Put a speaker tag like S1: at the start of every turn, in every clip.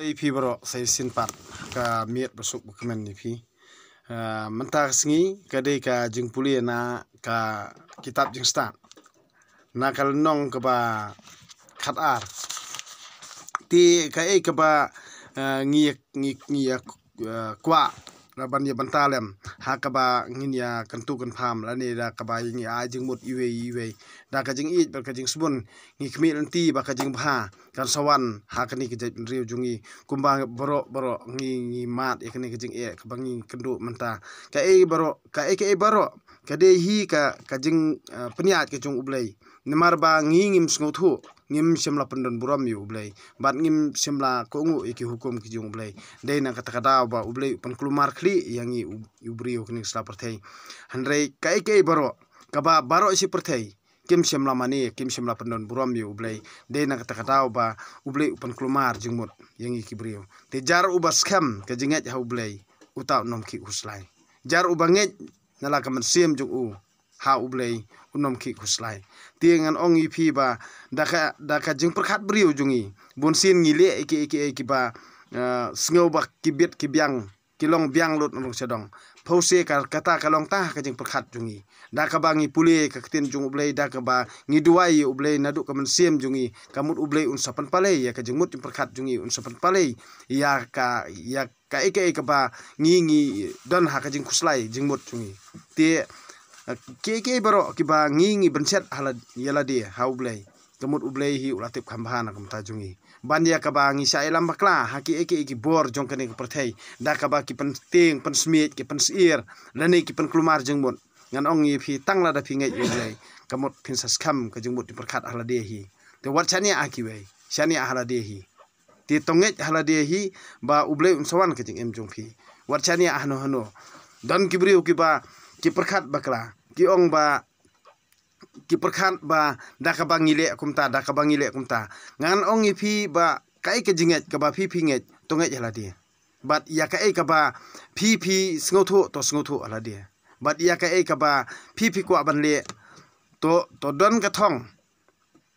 S1: đây phi bro sin par part ka miet besuk bukemen ni phi eh, mentar singi kadai ka jeng puli na ka kitab jeng na kal nong ka ba khat ar ti ka e ka ba ngiak eh, ngiak ngiak ya, eh, kwa ban ye ya bantalem talem ha ka ba ngin ya kan kan pham la ni da kaba ngi yin ya jing mut iwe iwe da ka jing i ba jing subun ngi khmi lan ti ba ka jing bha kan sawan ha ka ki riu jungi kumba boro boro ngi ngi mat e ya ka ni ka jing e ka ba ngi kan du manta ka e boro ka e ka e boro ka de hi ka ka jing eh, peniat ka jung ublai nemar ba ngi ngim sngo ngim simla pendon buram yu ublay, bat ngim simla ko iki hukum ki jung dei na kata kata ba ublay pan kli yang yangi ubri yu knik sla parthei hanrei kai kai baro kaba baro isi pertei kim simla mani kim simla pendon buram yu ublay, dei na kata kata ba ublay pan klumar jungmut yangi i brio te jar ubas skam kejengat jingat ublay, utau nom ki uslay jar ubangej nala kamen siem jung u ha ublei unom ki khuslai tieng an ong ipi ba daka daka jing perkhat briu jungi bonsin ngile ki ki ki ba eh, sngeu ba ki bet ki biang ki long biang lut nong sedong phose ka kata ka long ta ka jing perkhat jungi daka ba ngi puli ka tin jung ublei daka ba ngi duai ublei nadu ka siem jungi kamut ublei un sapan palei ya ka jing mut perkhat jungi un sapan palei ya ka ya ka eke eke ba ngi ngi dan ha ka jing khuslai jing mut jungi Ti ke ke baro ki ba ngi ngi benset hala yala dia ha ublei kemut ublei hi ulatip khambhana akum tajungi bandia ka ba ngi sa elam bakla haki eki eki bor jong kane ko perthai da ka ba ki pen ting pen ki pen sir ki pen klumar jeng ngan ong ngi phi tang la da phi ngai ublei kemut phin sas kham ka jeng mut perkhat hala de hi te wat chani a wei chani a hala de hi ti tonget hala de hi ba ublei unsawan ka jeng em jong phi wat chani a hano hano dan kibri ki ba ki perkat bakla ong ba kiperkhat ba dakabang ile kumta dakabang ile kumta ngan ong ipi ba kai ke jinget ka ba phi phi nget tonget hala dia bat ya ka ka ba phi phi sngo to sngo thu hala dia bat ya ka ei ka ba phi phi ya ban le to to don ka thong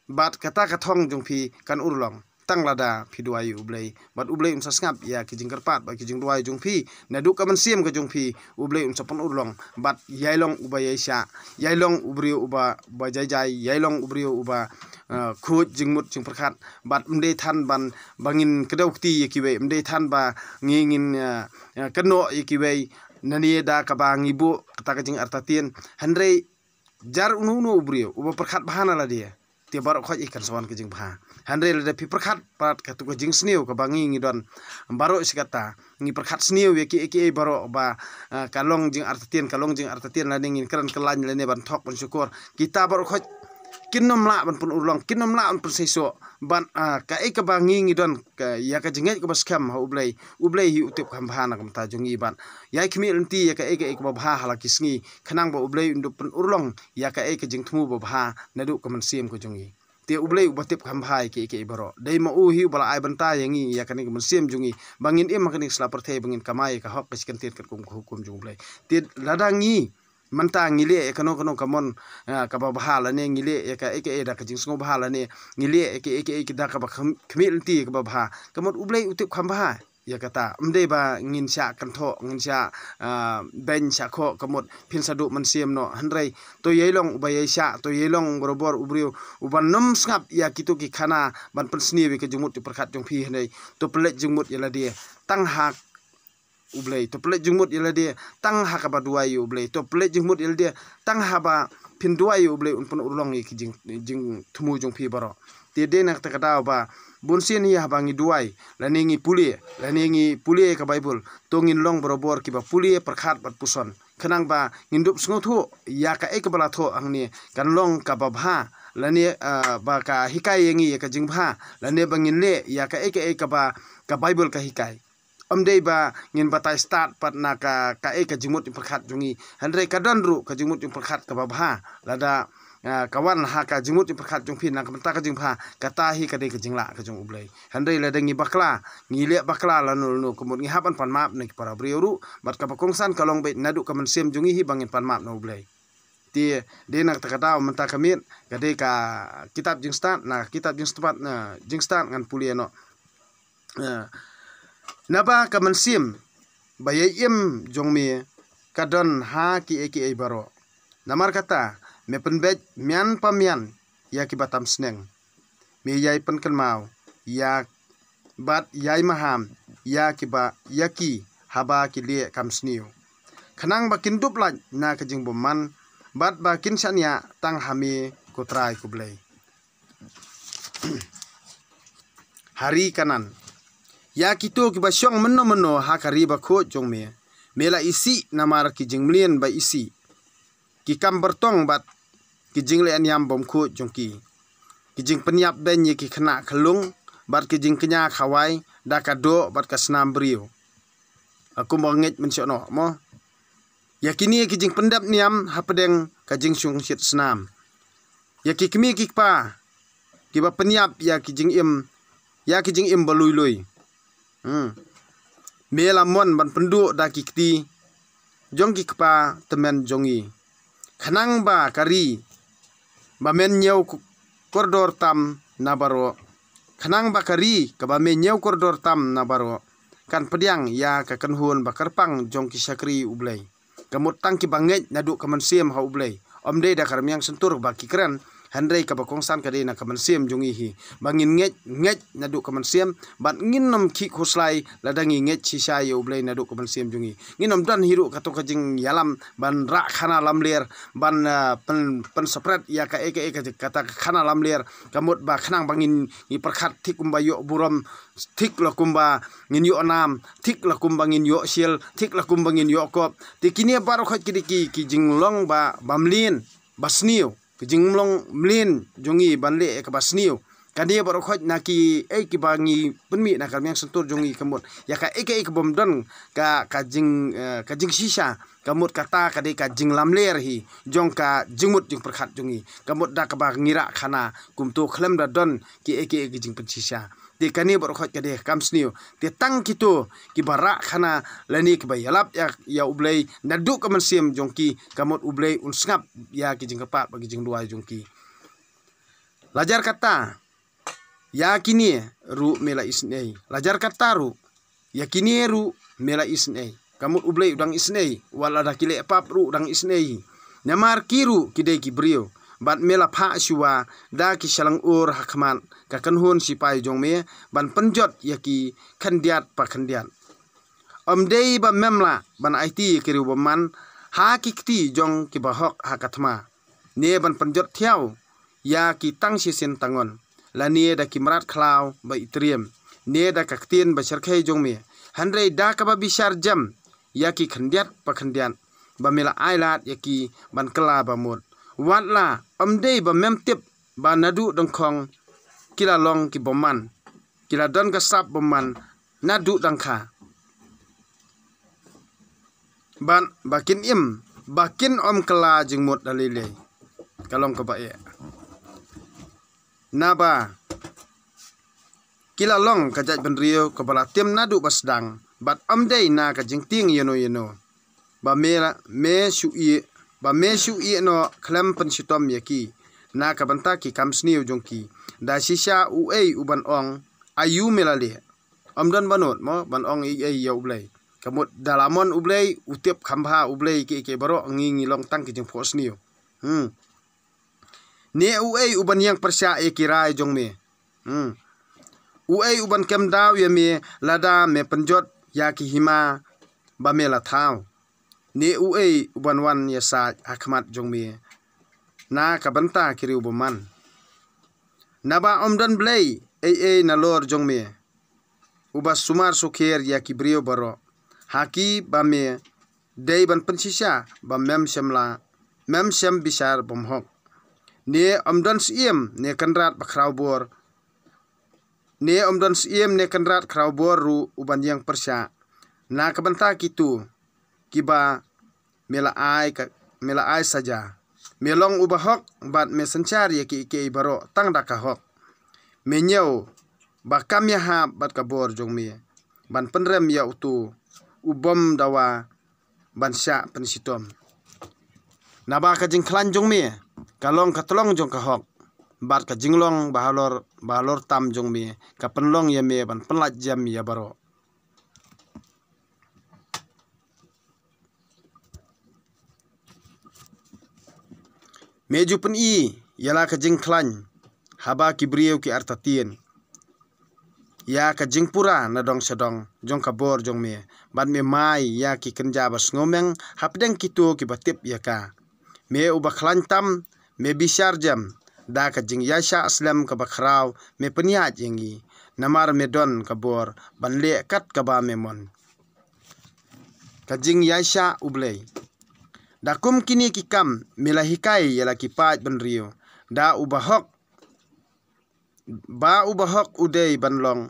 S1: bat kata ka thong phi kan urlong Tang lada tanglada phiduai ublei bat ublei umsa skap ya kijing kerpat ba kijing ruai jungphi na du kaman siam ke jungphi ublei umsa pon urlong bat yailong uba yaisa yailong ubrio uba ba jai jai yailong ubrio uba e, khut jingmut jing prakhat bat mde than ban bangin kedokti yakiwe mde than ba ngingin e, e, keno yakiwe nani da kabang ibu kata kijing artatin handrei jar unu unu ubrio uba prakhat bahana la dia te barok khoj ikan sawan ke jing bha handre le pi prakhat parat ka tu jing sniu ka bangi ngi don barok sikata ngi prakhat sniu ye ki e ki e barok ba eh, kalong jing artatien kalong jing artatien la ngin kran kelan le ne ban thok pun syukur kita barok khoj kinom la ban pun urlong kinom la ban pun seiso ban ka e ka bangi ngi don ka ya ka jingai ka baskam ha ublai ublai hi utep kham bha na kam ta jungi ban ya khmi lenti ya ka e ka e ka ba bha hala kisngi khanang ba ublai undu pun urlong ya ka e ka jing thmu ba bha na du ka man siem ko jungi te ublei ubatip kham hai e ke ke ibaro dei ma u hi bala ai banta yangi ya kanik mun sem jungi bangin e makanik slapar the bangin kamai ka hok kiskan tir kan kum hukum jung blei te ladangi manta ngile ekano eh, kano kamon eh, kaba bahala ne ngile eka eh, eka eda kajing sngo bahala ne ngile eka eka eka da kaba khmil ti kaba bah kamon ublai utip kham bha ya kata mde ba ngin sha kan tho ngin sha ah, ben sha kho kamot phin sa du man no hanrei to yei long ba yei sya to yei long borobor ubriu uban nom snap ya kitu ki khana ban pan sni wi ke jumut ti prakhat jong phi to plek jumut ya la dia tang hak ublei to plate jungmut ila dia tang ha ka ba dua yu ya ublei to plate jungmut ila dia tang ha ba pin dua yu ya ublei unpon urlong ya ki jing jing thumu jung baro te de nak ta ka ba bunsin hi iya habangi duai laningi puli ngi puli ka bible tongin long berobor ki ba puli perkhat bat puson khenang ba ngindup sungo ya ka ek bala ang angni kan long ka ba bha lani ba ka hikai yengi ka jingbha lani bangin le ya ka e ka ba ka bible ka hikai omdei ba ngin batai start na ka ka e ka jumut yang perkat jungi hendrei ka donru ka jumut yang perkat ka babha lada ah, kawan ha ka jumut yang perkat jung pin na ka menta ka jung pa ka tahi ka dei ka jingla ka jung ublei hendrei lada ngi bakla ngi le bakla la nul nu kumut ngi hapan pan map ne para ru bat ka pakongsan long bait nadu ka mensem jungi hi bangin pan map na ublei ti de nak ta kata menta kamit kade ka kitab jingstan na kitab jingstan na jingstan ngan puliano ah, naba kaman sim baye im jongmi kadon ha ki eki ei baro namar kata me penbet mian pamian ya ki batam sneng me yai pen mau ya bat yai maham ya ki ba yaki haba ki le kam sniu khanang bakin dup na ka jing boman bat bakin sania ya, tang hami kutrai kublei hari kanan ya kito ki ba syong menno menno ha kari ba ko jong me mela isi namar ki jing mlien ba isi ki kam bertong bat ki jing le an yam bom ko jong ki ki jing penyap ben ye ki kena kelung bat ki jing kenya khawai da ka do bat ka snam brio aku mau ngej men no mo ya, kini ki jing pendap niam ha pedeng ka jing syung sit snam ya ki kmi ki pa ki ba penyap ya ki jing im ya ki jing im balui lui hmm. me ban pendu daki kti jongki temen jongi kanang ba kari bamen nyau koridor tam nabaro kanang ba kari men nyau koridor tam nabaro kan pediang ya kakan hun bakar pang Jongki syakri ublay kamut tangki banget naduk kaman ha ublay omde da karmiang sentur ba keren Henry ka bakong san kade na kaman siem jungi hi bangin ngech ngech na du kaman siem. ban ngin nam ki khoslai dangi ngech chi sha yo blai na du kaman siem jungi ngin nam dan hiru ka to ka jing yalam ban ra khana lam lier ban uh, pen pen spread ya ka eke ka ta khana lam ka kamut ba khanang bangin ni perkhat thik kumba yo buram thik la kumba ngin yo nam thik la kumba ngin yo shil thik la kumba ngin yo kop tikini ya baro khat ki ki long ba bamlin basniu kijing mlong mlin jongi banle ekabasniu kadia baru khoj naki ki e ki bangi punmi nakal kan, yang sentur jongi kemut ya ka e eh, ke eh, bom don ka kajing kajing sisa kemut kata ka kajing ka lamler hi jong ka jingmut jing perkhat jongi kemut da ka bang ngira khana kumtu khlem da don ki e ke jing pun shisha ti kani baru khot kade kam sniu ti tang kitu ki bara khana lani ki ya ya ublei na du kam sim jongki kemut ublei unsngap ya ki kepat bagi jing dua jongki lajar kata yakini ru mela isnei lajar kataru yakini ru mela isnei kamut ublei udang isnei Walada ada kile pap ru udang isnei Nyamar kiru kidei kibrio bat mela pha shua. da ki shalang ur hakman kakan hon sipai jong me ban penjot yaki khandiat pa om dei ba memla ban aiti kiri ba man ha jong ki hakatma ne ban penjot thiau ya ki tang si sin tangon la nie da kimrat khlaw ba itriem nie da kaktin ba sharkhai jongmi hanrei da ka ba bishar jam yaki khandiat pa khandian ba mila ailat yaki ban kala ba wat la amdei ba tip ba nadu dongkhong kila long ki boman kila don ka sap boman nadu dangkha ban bakin im bakin om kala jing dalile kalong ka ba ye naba kila long kajaj benrio kepala tim nadu basdang bat amdei na kajing ting yeno yeno ba mera me shu i ba me shu i no klem pen yeki yaki na kabanta ki kamsni ujongki da shisha u ei uban ong ayu melale amdan banut mo ban ong i ei ya ublai kamot dalamon ublai utiap kamha ublay ki ke baro ngi ngi long tang ki pos phosniu hmm ne u uban yang persia e kirai jong me hmm u uban kem daw ye ya me lada me penjot ya ki hima ba me la thau ne u uban wan ya sa akhmat jong me na ka banta kiri na naba omdan blei ei ei na lor jong me uba sumar sukher ya ki brio baro haki ba me dei ban pensisha ba mem semla mem sem bisar bom hok ne omdon siem ne kanrat bakrau bor ne omdon siem ne kanrat krau bor ru uban yang persya na kabanta kitu kiba mela ai ka mela ai saja melong ubahok bat me sencar ya ki ki ibaro tang dakahok menyau bakam ya ha bat kabor jong me ban penrem ya utu ubom dawa ban sya pensitom naba ka jing klan jong kalong katlong jong kahok bar ka jinglong bahalor bahalor tam jong mi ka penlong ya mi ban penlat jam ya baro meju pen i yala ka jingklan haba ki ki artatien ya ka pura na dong sedong jong ka jong mi ban mi mai ya ki kenja bas ngomeng hapdeng kitu ki batip ya ka me uba klantam me bishar jam da ka jing ya sha aslam ka bakhraw me punya jingi namar me don ka bor ban le kat ka ba me mon ka jing ya sha ublei da kum kini ki kam mila hikai yala ki pat ban rio da ubahok ba ubahok udei ban long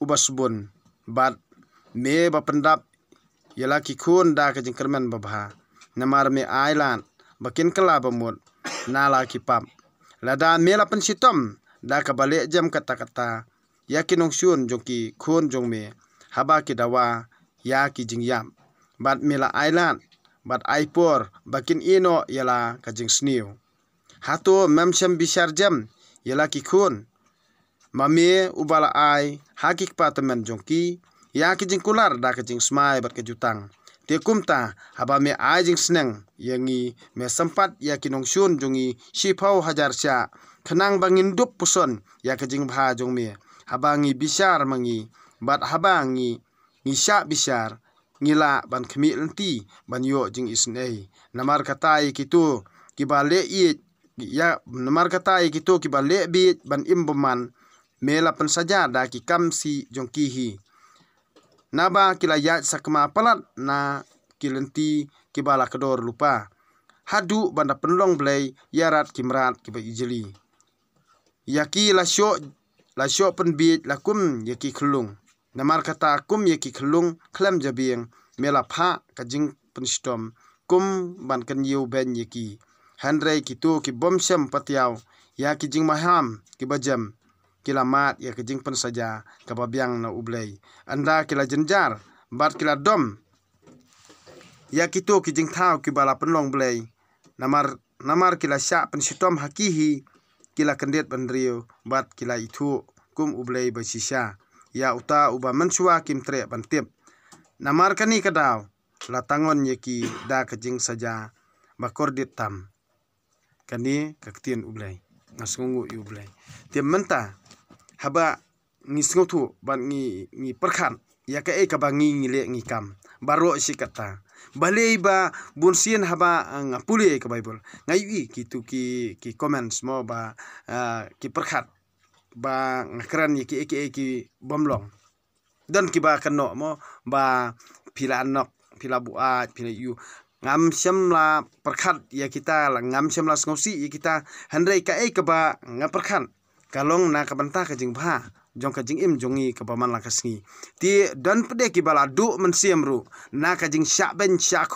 S1: ubasbun bat me ba pendap yala ki khun da ka jing kermen ba namar me ailan bakin kala nala kipam lada mela pan sitom da kabale jam kata kata yakin ong jong ki khun jong me haba ki dawa ya ki jingyam bat mela island bat aipor bakin ino yala kajing sniu hatu sem bisar jam yala ki khun mame ubala ai hakik patemen jongki ya jingkular kular da kijing smai bat kejutang kumta haba me ajing sneng yangi me sempat ya kinong shun jungi shifau hajar sya kenang bangin dup puson ya kejing bha jong me habangi bisar mangi bat habangi ngisya bisar ngila ban kemi lenti ban yo jing isnei namar katai kitu kibale i ya namar katai kitu kibale bit ban imboman mela pensaja da ki si jong kihi naba kila ya sakma palat na kilenti kibala kedor lupa hadu banda penlong blay yarat kimrat kiba ijeli yaki la lasyo la penbit lakum yaki kelung namar kata kum yaki kelung klem jabing melapha kajing penstom kum ban kan ben yaki handrai kitu ki bom sem patiau yaki jing maham kibajam kila mat ya kejing pun saja kababiang na ublay anda kila jenjar bat kila dom ya kito kijing tau kibala ki bala penlong blay. namar namar kila sya pen sitom hakihi kila kendit pendrio bat kila itu kum ublay basisya ya uta uba mensua kim tre bantip namar kani kadau latangon yeki da kejing saja bakor ditam kani kaktien ublay Ngasungu ublay. tiap menta haba ngi singo ban ngi ngi perkhan ya ka e ka ba ngi ngi le ngi kam baro si kata balei ba bunsien haba nga puli ka bible ngai wi ki tu ki ki comments mo ba ki perkhat ba ngakran ki ki ki bomlong dan ki ba kenok mo ba pila nok pila buat pila yu ngam semla la perkhat ya kita ngam semla la ya kita hendrei ka e ka ba kalong na kapanta kajing paha, jong kajing im jongi kapaman lakasngi ti dan pede ki bala du men siam ru na kajing sha ben sha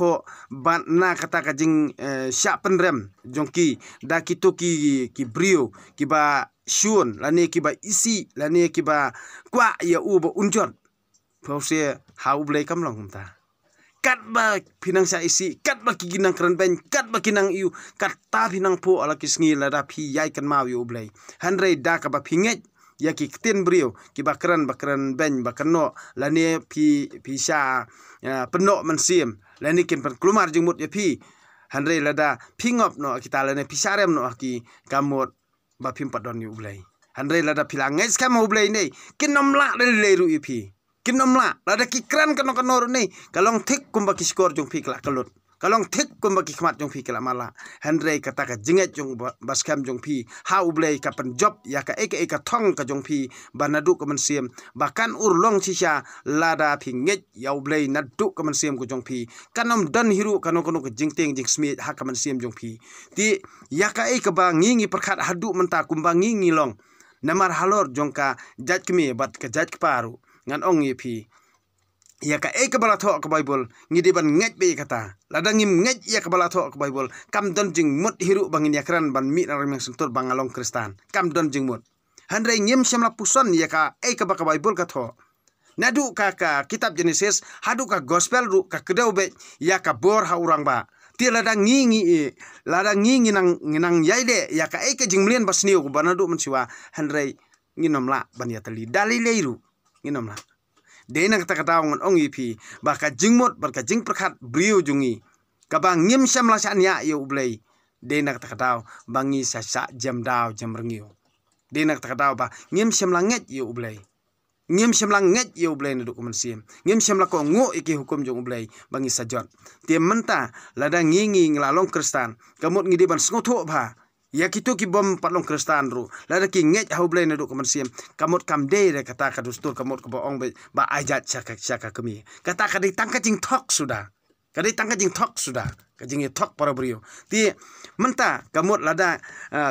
S1: ban na kata kajing eh, sha rem jong ki da ki to ki ki brio ki ba shun lani ki ba isi lani ki ba kwa ya u ba unjon pause hau blai kam long ta kat ba pinang sa isi kat ba kiginang kran ben kat ba kinang iu kat ta pinang po ala kisngi la da phi yai kan mau ublay blai hanre da ka ba phinget ya ki kten brio ki ba kran ba kran ben ba kano la ne phi pi sa ya, peno man siem la ne kin pan klumar jung ya phi hanre la da phingop no kita la ne pisarem no ki kamot ba phim padon yu blai hanre la da philangais kam hu blai nei kin nomla le le ru yu pi kinomla rada kikran kano kano rune kalong tik kumba kiskor jong pikla kalut kalong tik kumba kikmat jong pikla mala handrei kata ka jinget jong baskam jong pi ha blei ka pen job ya ka eke eka thong ka jong pi banadu ka mensiam bahkan urlong sisha lada pinget ya blei nadu ka mensiam ku jong pi kanom dan hiru kano kano ka ting jing smit ha ka mensiam jong pi ti ya ka eka ba ngingi perkat hadu menta kumba ngingi long namar halor jongka jajkmi bat ke jajk paru ngan ong ye pi ya ka e kabala tho ka bible ngi de ban ngej be kata ladang ngim ngej ya kabala tho ka bible kam don jing mut hiru bangin yakran ban mi na sentur bangalong kristan kam don jing mut ngim sem semla puson ya ka e ka ba ka bible ka tho nadu ka ka kitab genesis hadu ka gospel ru ka kedau be ya ka bor ha urang ba ti ladang ngi ngi e ladang ngi ngi nang nang yai de ya ka e ka jingmlian basniu banadu mensiwa handre nginomla ban ya tali dalilei ru nginom la de na ta kata ngon ong ipi ba ka jingmot ba ka jing prakhat brio jungi ka ngim sham la shan ya ye ublei de na ta kata bangi sa sa jam dau jam rengiu de na ta kata ba ngim sham la nget ye ublei ngim sham la nget ye ublei na dokumen sim ngim sham la ko ngo iki hukum jong ublei bangi sajot Tiem menta ngi-ngi ngingi nglalong kristan ngi ngidi ban sngo tho ba kitu ya ki bom patlong kristan ru la da ki ngej hau blai na du kaman siam kam dei re kata ka dustur kamot ka boong be ba ajat chaka chaka kami kata ka di tangka jing tok sudah ka di tangka jing tok sudah ka jing tok para brio ti menta kamot lada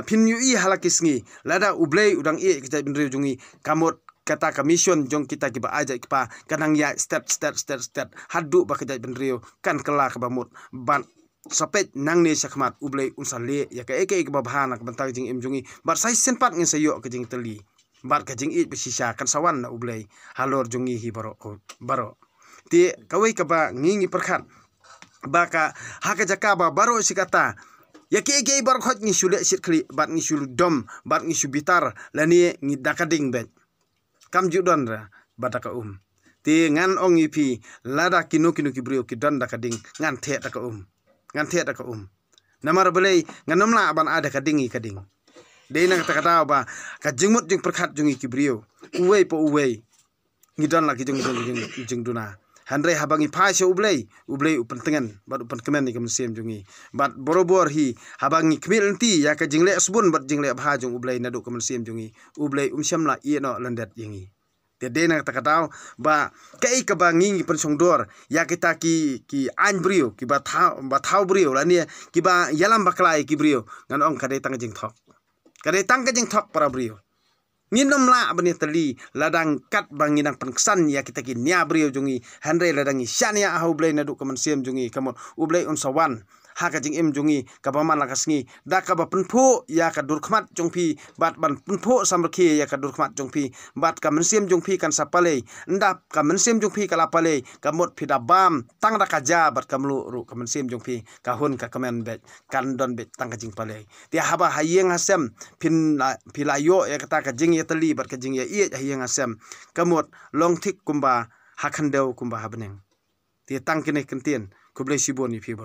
S1: pin yu i halakisngi lada ublay udang i e kita bin jungi kamot kata mission jong kita ajat aja pa. kanang ya step step step step hadu ba kita bin rio kan kelak ba mut. ban sapet nang ne sakmat ublei unsan le ya ke ke ke babhana ke bantak jing imjungi bar sai senpat ngin sayo ke jing teli bar ke jing it besisa kan sawan na ublei halor jungi hi baro baro ti kawai ke ba ngingi perkhat baka haka jaka ba baro sikata ya ke ke bar khot ngi sule sit kli bat ngi sulu dom bat ngi subitar lani ngi dakading bet kam don ra bataka um ti ngan ong ipi lada kinu kinu kibrio ki don dakading ngan the ka um ngan tiada ka um namar belai ngan nomla aban ada ka dingi ka ding dei nang ta kata ba ka jingmut jing perkhat jungi kibrio uwei po uwei ngidan la ki jung jing jing duna Hendrei habangi pasha ublei ublei tengen bat upen kemen ni kemsem jungi bat borobor hi habangi kmil nti ya ka jingle asbun bat jingle bha jung ublei nadu kemsem jungi ublei umsyam la i no landat na kata takatau ba kai ka ba ngingi song dor ya kita ki ki an brio ki ba tau ba tau brio la nia ki ba yalam baklai ki brio ngan ong kade tang jing tok kade tang ka jing tok para brio Ninom la abani tali ladang kat bangi pan ksan ya kita ki nia brio jungi hanre ladang i shania ahau blai na du kaman siem jungi kamon ublay on sawan hakajing im em jungi kabaman man lakas ngi da kaba penpo ya ka durkhmat jongpi bat ban penpo samrakhi ya ka durkhmat jongpi bat ka mensem jongpi kan sapale ndap ka mensem jongpi kala pale ka mot bam tang da ka ja bat kamlu ru ka mensem jongpi ka hun ka kamen be kan don be tang kajing pale ti haba hayeng hasem pin pilayo ya kata kajing ya tali bat kajing ya ie hayeng hasem kamot long tik kumba hakhandeu kumba habneng ti tang kine kentien kublai siboni phi